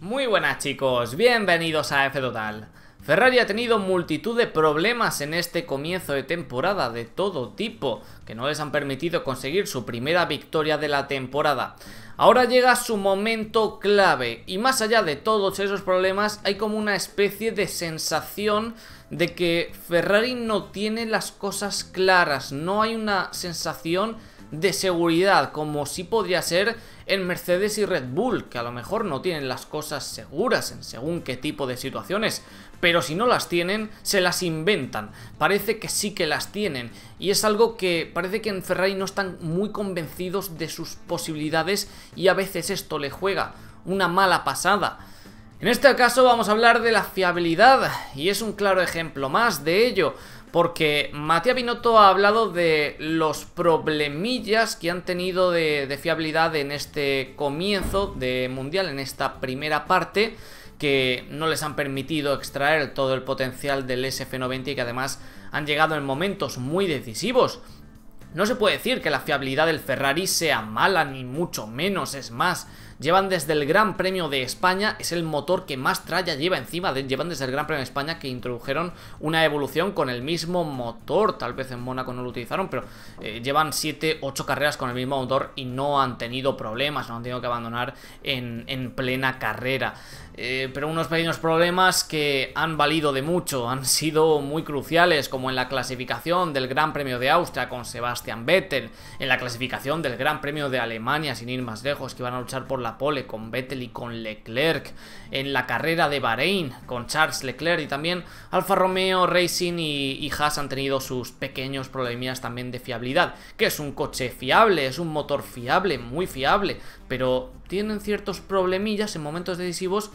Muy buenas chicos, bienvenidos a F Total. Ferrari ha tenido multitud de problemas en este comienzo de temporada de todo tipo que no les han permitido conseguir su primera victoria de la temporada. Ahora llega su momento clave y más allá de todos esos problemas hay como una especie de sensación de que Ferrari no tiene las cosas claras, no hay una sensación de seguridad, como sí podría ser en Mercedes y Red Bull, que a lo mejor no tienen las cosas seguras en según qué tipo de situaciones, pero si no las tienen, se las inventan. Parece que sí que las tienen, y es algo que parece que en Ferrari no están muy convencidos de sus posibilidades y a veces esto le juega una mala pasada. En este caso vamos a hablar de la fiabilidad, y es un claro ejemplo más de ello. Porque Matías Binotto ha hablado de los problemillas que han tenido de, de fiabilidad en este comienzo de Mundial, en esta primera parte que no les han permitido extraer todo el potencial del SF90 y que además han llegado en momentos muy decisivos. No se puede decir que la fiabilidad del Ferrari sea mala, ni mucho menos, es más, llevan desde el Gran Premio de España, es el motor que más tralla lleva encima, llevan desde el Gran Premio de España que introdujeron una evolución con el mismo motor, tal vez en Mónaco no lo utilizaron, pero eh, llevan 7, 8 carreras con el mismo motor y no han tenido problemas, no han tenido que abandonar en, plena carrera. Eh, pero unos pequeños problemas que han valido de mucho, han sido muy cruciales, como en la clasificación del Gran Premio de Austria con Sebastián en la clasificación del Gran Premio de Alemania, sin ir más lejos, que van a luchar por la pole con Vettel y con Leclerc. En la carrera de Bahrein con Charles Leclerc y también Alfa Romeo Racing y, y Haas han tenido sus pequeños problemillas también de fiabilidad. Que es un coche fiable, es un motor fiable, muy fiable, pero tienen ciertos problemillas en momentos decisivos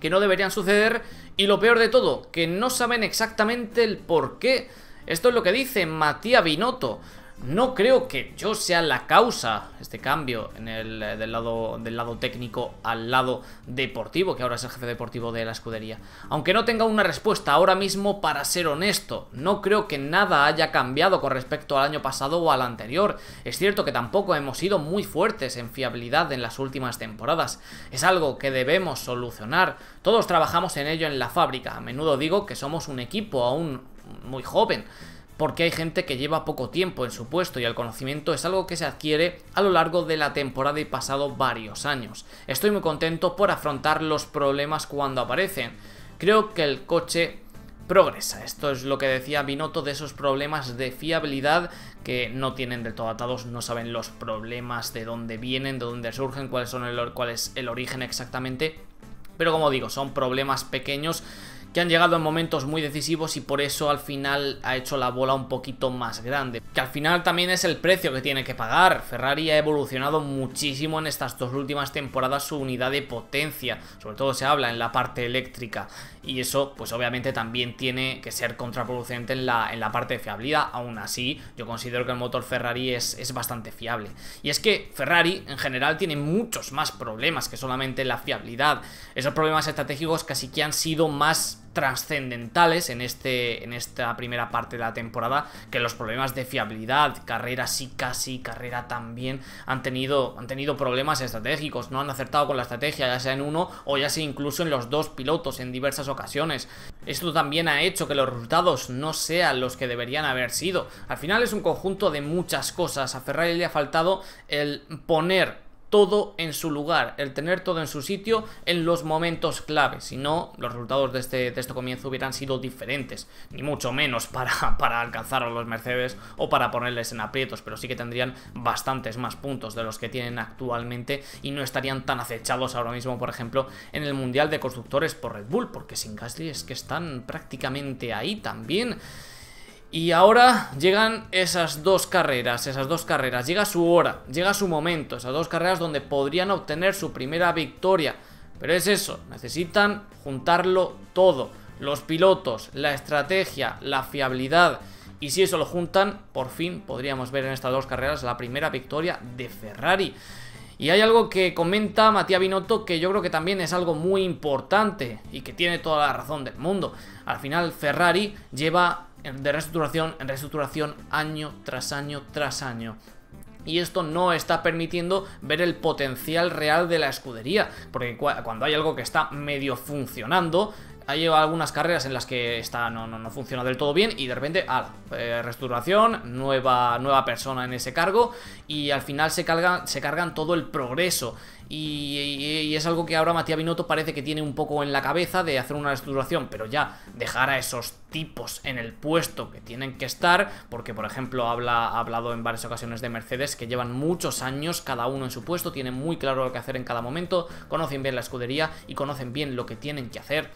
que no deberían suceder y lo peor de todo, que no saben exactamente el por qué. Esto es lo que dice Matías Binotto. No creo que yo sea la causa este cambio en el, eh, del, lado, del lado técnico al lado deportivo, que ahora es el jefe deportivo de la escudería. Aunque no tenga una respuesta ahora mismo, para ser honesto, no creo que nada haya cambiado con respecto al año pasado o al anterior. Es cierto que tampoco hemos sido muy fuertes en fiabilidad en las últimas temporadas. Es algo que debemos solucionar. Todos trabajamos en ello en la fábrica. A menudo digo que somos un equipo aún muy joven porque hay gente que lleva poco tiempo en su puesto y el conocimiento es algo que se adquiere a lo largo de la temporada y pasado varios años. Estoy muy contento por afrontar los problemas cuando aparecen. Creo que el coche progresa. Esto es lo que decía Binotto de esos problemas de fiabilidad que no tienen del todo atados, no saben los problemas, de dónde vienen, de dónde surgen, cuál, son el, cuál es el origen exactamente. Pero como digo, son problemas pequeños que han llegado en momentos muy decisivos y por eso al final ha hecho la bola un poquito más grande. Que al final también es el precio que tiene que pagar. Ferrari ha evolucionado muchísimo en estas dos últimas temporadas su unidad de potencia, sobre todo se habla en la parte eléctrica y eso pues obviamente también tiene que ser contraproducente en la, en la parte de fiabilidad, aún así yo considero que el motor Ferrari es, es bastante fiable. Y es que Ferrari en general tiene muchos más problemas que solamente la fiabilidad. Esos problemas estratégicos casi que han sido más trascendentales en, este, en esta primera parte de la temporada que los problemas de fiabilidad, carrera sí casi, carrera también, han tenido, han tenido problemas estratégicos, no han acertado con la estrategia ya sea en uno o ya sea incluso en los dos pilotos en diversas ocasiones. Esto también ha hecho que los resultados no sean los que deberían haber sido. Al final es un conjunto de muchas cosas, a Ferrari le ha faltado el poner todo en su lugar, el tener todo en su sitio en los momentos clave. Si no, los resultados de este, de este comienzo hubieran sido diferentes, ni mucho menos para, para alcanzar a los Mercedes o para ponerles en aprietos, pero sí que tendrían bastantes más puntos de los que tienen actualmente y no estarían tan acechados ahora mismo, por ejemplo, en el Mundial de Constructores por Red Bull, porque sin Gasly es que están prácticamente ahí también. Y ahora llegan esas dos carreras, esas dos carreras, llega su hora, llega su momento, esas dos carreras donde podrían obtener su primera victoria. Pero es eso, necesitan juntarlo todo, los pilotos, la estrategia, la fiabilidad. Y si eso lo juntan, por fin podríamos ver en estas dos carreras la primera victoria de Ferrari. Y hay algo que comenta Matías Binotto que yo creo que también es algo muy importante y que tiene toda la razón del mundo. Al final Ferrari lleva de reestructuración en reestructuración año tras año tras año y esto no está permitiendo ver el potencial real de la escudería, porque cuando hay algo que está medio funcionando, hay algunas carreras en las que está, no, no, funciona del todo bien y de repente, reestructuración, ah, eh, restauración, nueva, nueva persona en ese cargo y al final se cargan, todo el progreso. Y, es algo que ahora Matías Binotto parece que tiene un poco en la cabeza de hacer una restauración, pero ya dejar a esos tipos en el puesto que tienen que estar, porque por ejemplo habla, ha hablado en varias ocasiones de Mercedes que llevan muchos años cada uno en su puesto, tienen muy claro lo que hacer en cada momento, conocen bien la escudería y conocen bien lo que tienen que hacer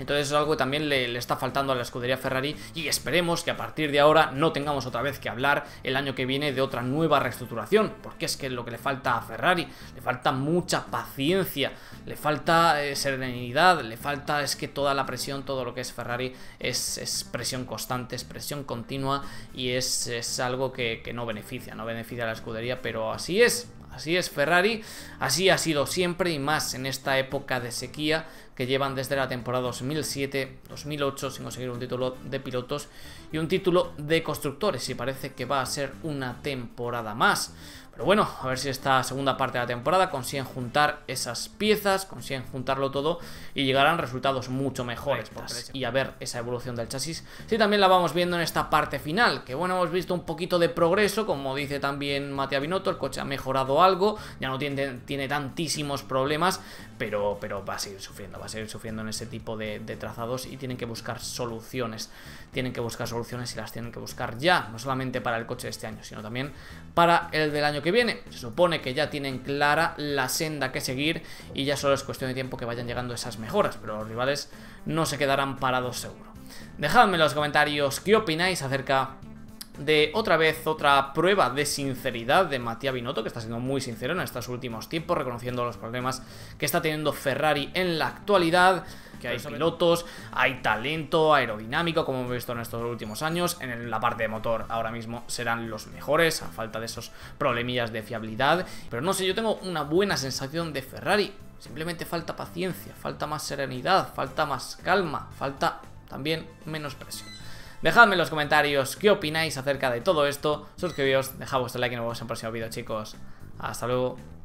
entonces es algo que también le, está faltando a la escudería Ferrari y esperemos que a partir de ahora no tengamos otra vez que hablar el año que viene de otra nueva reestructuración, porque es que lo que le falta a Ferrari, le falta mucha paciencia, le falta eh, serenidad, le falta es que toda la presión, todo lo que es Ferrari es, presión constante, es presión continua y es, algo que, que no beneficia, no beneficia a la escudería, pero así es, Así es Ferrari, así ha sido siempre y más en esta época de sequía que llevan desde la temporada 2007-2008 sin conseguir un título de pilotos y un título de constructores y parece que va a ser una temporada más. Pero bueno, a ver si esta segunda parte de la temporada consiguen juntar esas piezas, consiguen juntarlo todo y llegarán resultados mucho mejores. Y a ver esa evolución del chasis. Sí, también la vamos viendo en esta parte final, que bueno, hemos visto un poquito de progreso, como dice también Matías Binotto, el coche ha mejorado algo, ya no tiene, tantísimos problemas, pero, pero va a seguir sufriendo, seguir sufriendo en ese tipo de, trazados y tienen que buscar soluciones. Tienen que buscar soluciones y las tienen que buscar ya, no solamente para el coche de este año, sino también para el del año que viene. Se supone que ya tienen clara la senda que seguir y ya solo es cuestión de tiempo que vayan llegando esas mejoras, pero los rivales no se quedarán parados seguro. Dejadme en los comentarios qué opináis acerca de otra vez otra prueba de sinceridad de Matías Binotto, que está siendo muy sincero en estos últimos tiempos, reconociendo los problemas que está teniendo Ferrari en la actualidad, que hay pilotos, hay talento aerodinámico, como hemos visto en estos últimos años, en la parte de motor ahora mismo serán los mejores, a falta de esos problemillas de fiabilidad, pero no sé, yo tengo una buena sensación de Ferrari, simplemente falta paciencia, falta más serenidad, falta más calma, falta también menos presión. Dejadme en los comentarios qué opináis acerca de todo esto. Suscribíos, dejad vuestro like y nos vemos en el próximo vídeo, chicos. Hasta luego.